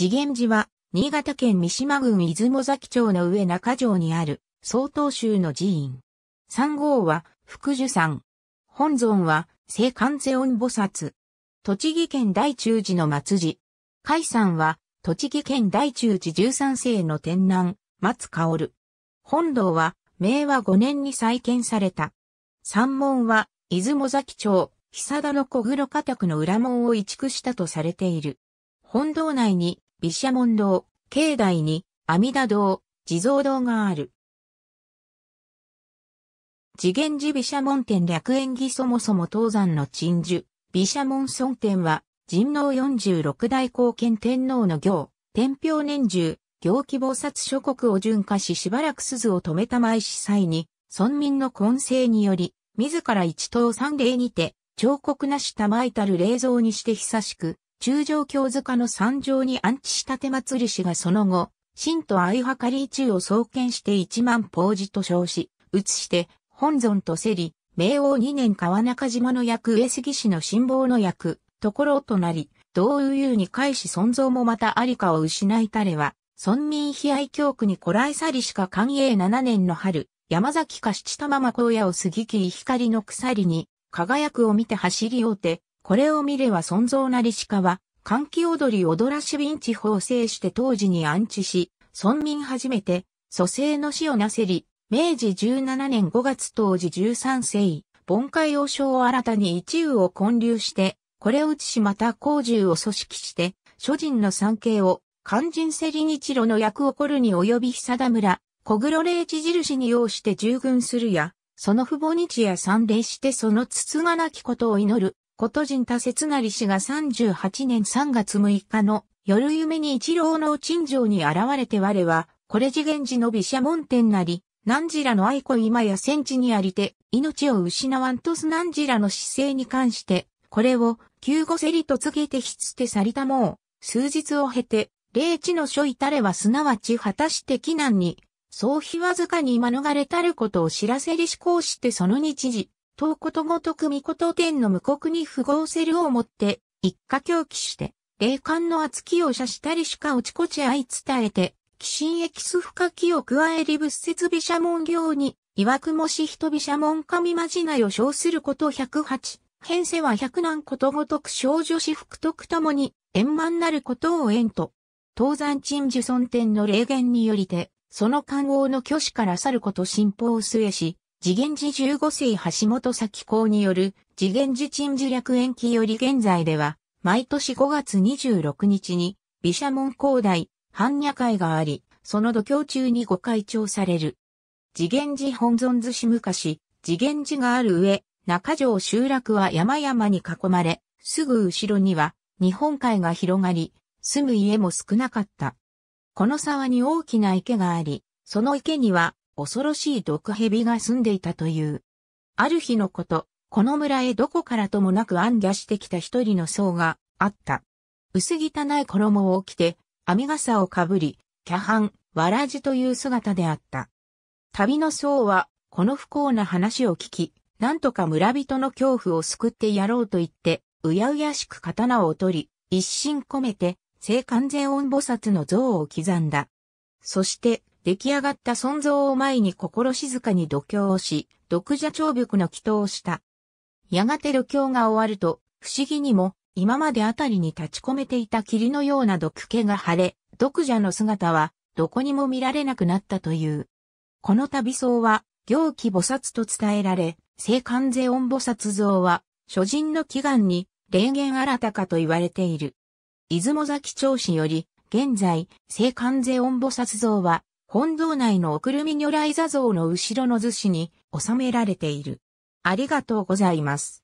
次元寺は、新潟県三島郡出雲崎町の上中城にある、曹洞宗の寺院。三号は、福寿山。本尊は、聖観世音菩薩。栃木県大中寺の松寺。海山は、栃木県大中寺十三世の天南、松薫。本堂は、明和五年に再建された。三門は、出雲崎町、久田の小黒家宅の裏門を移築したとされている。本堂内に毘沙門堂、境内に、阿弥陀堂、地蔵堂がある。次元寺毘沙門天略縁起そもそも東山の鎮守、毘沙門尊天は、神四十六代後見天皇の行、天平年中、行基菩薩諸国を巡化ししばらく鈴を止めたいし祭に、村民の混成により、自ら一等三礼にて、彫刻なしたまいたる霊像にして久しく、中条京塚の山上に安置した手祭り師がその後、神と相はかり一を創建して一万法寺と称し、移して本尊とせり、明王二年川中島の役上杉氏の辛抱の役、ところとなり、同右有に返し尊蔵もまたありかを失いたれは、村民悲哀教区にこらえ去りしか寛永七年の春、山崎か七玉ま荒野を過ぎきり光の鎖に、輝くを見て走りおうて、これを見れば尊蔵なり鹿は、歓喜踊り踊らしビン地方を制して当時に安置し、村民初めて、蘇生の死をなせり、明治17年5月当時13世、盆海王将を新たに一羽を建立して、これを打しまた工獣を組織して、諸人の産経を、肝心セリ日露の役をこるに及び久田村、小黒霊地印に要して従軍するや、その父母日夜参礼してそのつつがなきことを祈る、こと人つ節成氏が38年3月6日の夜夢に一郎の陳情に現れて我は、これ次元寺の美写門天なり、何時らの愛子今や戦地にありて、命を失わんとす何時らの姿勢に関して、これを、救護せりと告げてつて去りたもう、数日を経て、霊地の書至れはすなわち果たして避難に、そう非わずかに免れたることを知らせり思考してその日時、東ことごとく御事天の無国に不合せるをもって、一家狂気して、霊感の厚きを射したりしかおちこち相伝えて、鬼神エキス深きを加えり仏説美写門行に、曰くもし人美写門神まじないを称すること108、変世は百難ことごとく少女至福徳ともに、円満なることを縁と、東山鎮樹尊天の霊言によりて、その官王の虚子から去ること信奉を据えし、次元寺15世橋本咲公による次元寺鎮寺略延期より現在では、毎年5月26日に、毘沙門高台、般若会があり、その度胸中にご開帳される。次元寺本尊寿司昔、次元寺がある上、中城集落は山々に囲まれ、すぐ後ろには日本海が広がり、住む家も少なかった。この沢に大きな池があり、その池には恐ろしい毒蛇が住んでいたという。ある日のこと、この村へどこからともなく暗夜してきた一人の僧があった。薄汚い衣を着て、編み傘をかぶり、キャハン、わらじという姿であった。旅の僧は、この不幸な話を聞き、なんとか村人の恐怖を救ってやろうと言って、うやうやしく刀を取り、一心込めて、聖完全音菩薩の像を刻んだ。そして、出来上がった尊像を前に心静かに度胸をし、独者長玉の祈祷をした。やがて度胸が終わると、不思議にも、今まであたりに立ち込めていた霧のような毒気が腫れ、毒者の姿は、どこにも見られなくなったという。この旅僧は、行基菩薩と伝えられ、聖観世音菩薩像は、諸人の祈願に、霊言新たかと言われている。出雲崎町市より、現在、聖観世音菩薩像は、本堂内のおくるみ如来座像の後ろの図紙に収められている。ありがとうございます。